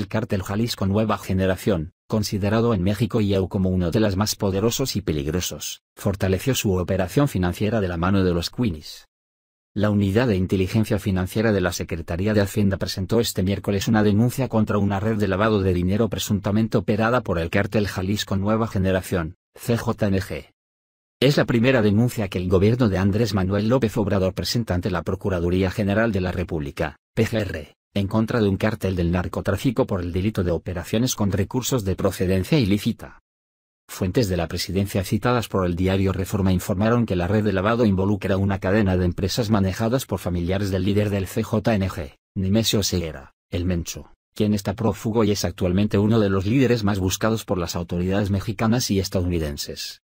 El cártel Jalisco Nueva Generación, considerado en México y EU como uno de los más poderosos y peligrosos, fortaleció su operación financiera de la mano de los Queenies. La Unidad de Inteligencia Financiera de la Secretaría de Hacienda presentó este miércoles una denuncia contra una red de lavado de dinero presuntamente operada por el cártel Jalisco Nueva Generación, CJNG. Es la primera denuncia que el gobierno de Andrés Manuel López Obrador presenta ante la Procuraduría General de la República, PGR en contra de un cártel del narcotráfico por el delito de operaciones con recursos de procedencia ilícita. Fuentes de la presidencia citadas por el diario Reforma informaron que la red de lavado involucra una cadena de empresas manejadas por familiares del líder del CJNG, Nimesio Seguera, el Mencho, quien está prófugo y es actualmente uno de los líderes más buscados por las autoridades mexicanas y estadounidenses.